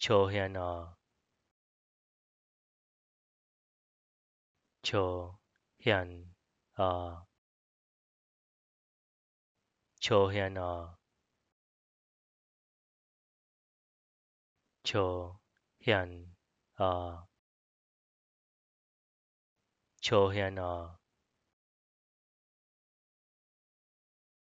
秋天啊！秋天啊！秋天啊！秋天啊！秋天啊！